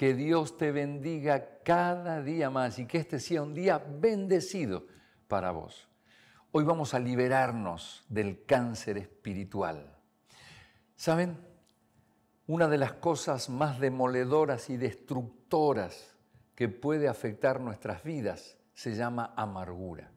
que Dios te bendiga cada día más y que este sea un día bendecido para vos. Hoy vamos a liberarnos del cáncer espiritual. ¿Saben? Una de las cosas más demoledoras y destructoras que puede afectar nuestras vidas se llama amargura.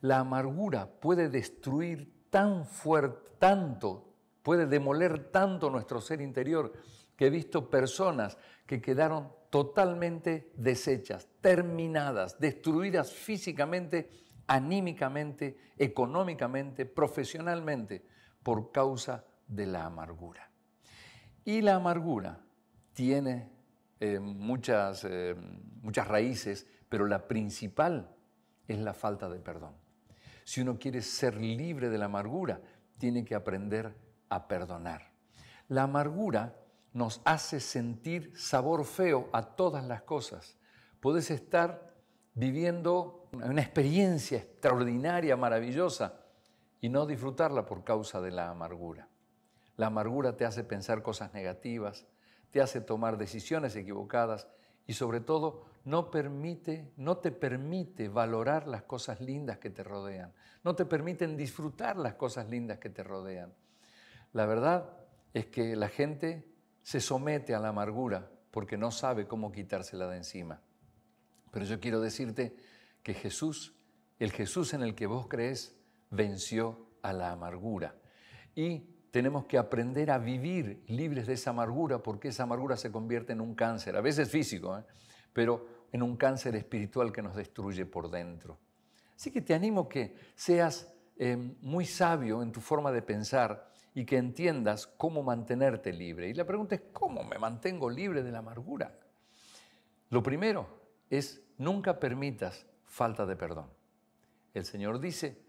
La amargura puede destruir tan fuerte, tanto, puede demoler tanto nuestro ser interior que he visto personas que quedaron totalmente deshechas, terminadas, destruidas físicamente, anímicamente, económicamente, profesionalmente, por causa de la amargura. Y la amargura tiene eh, muchas, eh, muchas raíces, pero la principal es la falta de perdón. Si uno quiere ser libre de la amargura, tiene que aprender a perdonar. La amargura nos hace sentir sabor feo a todas las cosas. Puedes estar viviendo una experiencia extraordinaria, maravillosa, y no disfrutarla por causa de la amargura. La amargura te hace pensar cosas negativas, te hace tomar decisiones equivocadas y sobre todo no permite, no te permite valorar las cosas lindas que te rodean, no te permiten disfrutar las cosas lindas que te rodean. La verdad es que la gente se somete a la amargura porque no sabe cómo quitársela de encima. Pero yo quiero decirte que Jesús, el Jesús en el que vos crees, venció a la amargura. Y tenemos que aprender a vivir libres de esa amargura porque esa amargura se convierte en un cáncer, a veces físico, ¿eh? pero en un cáncer espiritual que nos destruye por dentro. Así que te animo que seas eh, muy sabio en tu forma de pensar y que entiendas cómo mantenerte libre. Y la pregunta es, ¿cómo me mantengo libre de la amargura? Lo primero es, nunca permitas falta de perdón. El Señor dice,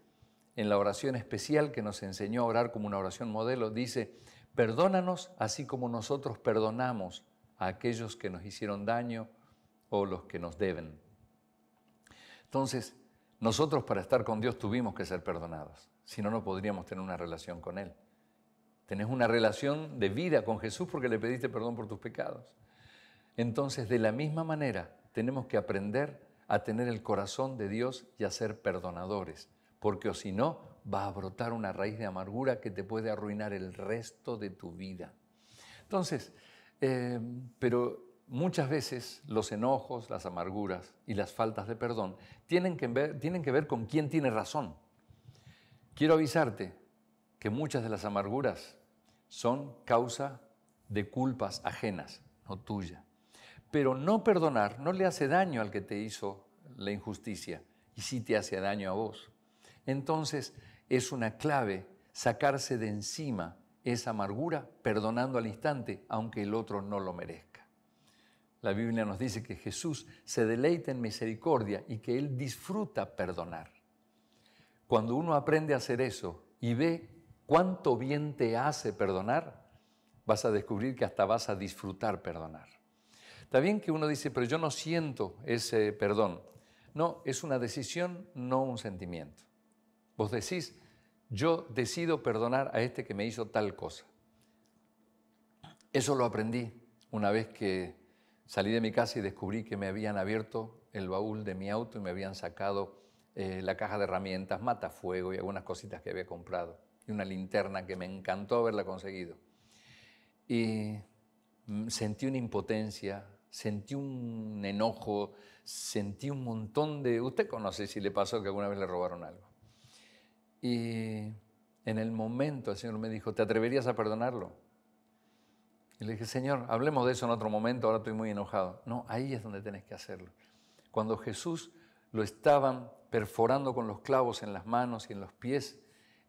en la oración especial que nos enseñó a orar como una oración modelo, dice, perdónanos así como nosotros perdonamos a aquellos que nos hicieron daño o los que nos deben. Entonces, nosotros para estar con Dios tuvimos que ser perdonados, si no, no podríamos tener una relación con Él. Tenés una relación de vida con Jesús porque le pediste perdón por tus pecados. Entonces, de la misma manera, tenemos que aprender a tener el corazón de Dios y a ser perdonadores, porque o si no, va a brotar una raíz de amargura que te puede arruinar el resto de tu vida. Entonces, eh, pero muchas veces los enojos, las amarguras y las faltas de perdón tienen que, ver, tienen que ver con quién tiene razón. Quiero avisarte que muchas de las amarguras son causa de culpas ajenas, no tuya. Pero no perdonar no le hace daño al que te hizo la injusticia y sí te hace daño a vos. Entonces es una clave sacarse de encima esa amargura perdonando al instante, aunque el otro no lo merezca. La Biblia nos dice que Jesús se deleita en misericordia y que Él disfruta perdonar. Cuando uno aprende a hacer eso y ve cuánto bien te hace perdonar, vas a descubrir que hasta vas a disfrutar perdonar. Está bien que uno dice, pero yo no siento ese perdón. No, es una decisión, no un sentimiento. Vos decís, yo decido perdonar a este que me hizo tal cosa. Eso lo aprendí una vez que salí de mi casa y descubrí que me habían abierto el baúl de mi auto y me habían sacado eh, la caja de herramientas, matafuego y algunas cositas que había comprado y una linterna que me encantó haberla conseguido. Y mm, sentí una impotencia, sentí un enojo, sentí un montón de... Usted conoce si le pasó que alguna vez le robaron algo. Y en el momento el Señor me dijo, ¿te atreverías a perdonarlo? Y le dije, Señor, hablemos de eso en otro momento, ahora estoy muy enojado. No, ahí es donde tenés que hacerlo. Cuando Jesús lo estaban perforando con los clavos en las manos y en los pies,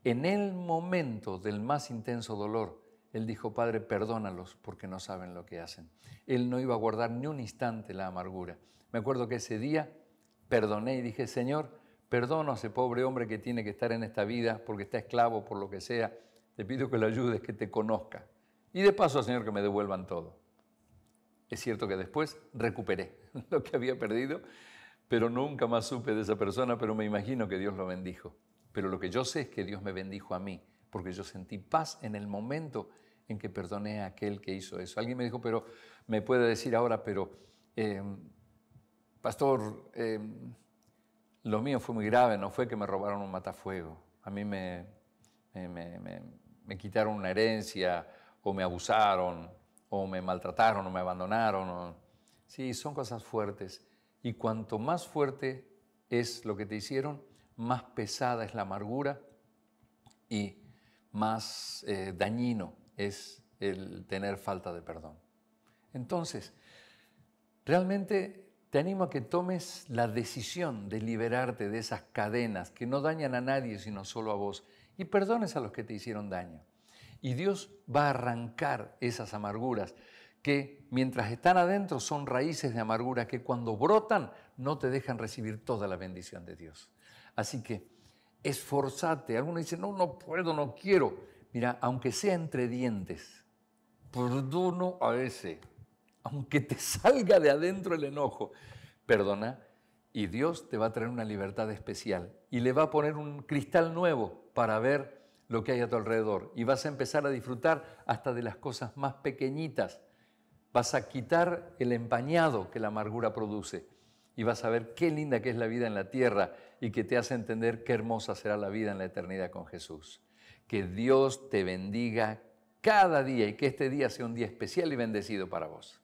en el momento del más intenso dolor, él dijo, Padre, perdónalos porque no saben lo que hacen. Él no iba a guardar ni un instante la amargura. Me acuerdo que ese día perdoné y dije, Señor, perdono a ese pobre hombre que tiene que estar en esta vida porque está esclavo, por lo que sea. Te pido que lo ayudes, que te conozca. Y de paso, Señor, que me devuelvan todo. Es cierto que después recuperé lo que había perdido, pero nunca más supe de esa persona, pero me imagino que Dios lo bendijo. Pero lo que yo sé es que Dios me bendijo a mí, porque yo sentí paz en el momento en que perdoné a aquel que hizo eso. Alguien me dijo, pero me puede decir ahora, pero eh, pastor, eh, lo mío fue muy grave, no fue que me robaron un matafuego. A mí me, me, quitaron una herencia, o me abusaron, o me maltrataron, o me abandonaron. Sí, son cosas fuertes. Y cuanto más fuerte es lo que te hicieron, más pesada es la amargura y más eh, dañino es el tener falta de perdón. Entonces, realmente te animo a que tomes la decisión de liberarte de esas cadenas que no dañan a nadie sino solo a vos y perdones a los que te hicieron daño. Y Dios va a arrancar esas amarguras que mientras están adentro son raíces de amargura que cuando brotan no te dejan recibir toda la bendición de Dios. Así que esforzate. Algunos dicen, no, no puedo, no quiero. Mira, aunque sea entre dientes, perdono a ese. Aunque te salga de adentro el enojo, perdona y Dios te va a traer una libertad especial y le va a poner un cristal nuevo para ver lo que hay a tu alrededor y vas a empezar a disfrutar hasta de las cosas más pequeñitas. Vas a quitar el empañado que la amargura produce y vas a ver qué linda que es la vida en la tierra y que te hace entender qué hermosa será la vida en la eternidad con Jesús. Que Dios te bendiga cada día y que este día sea un día especial y bendecido para vos.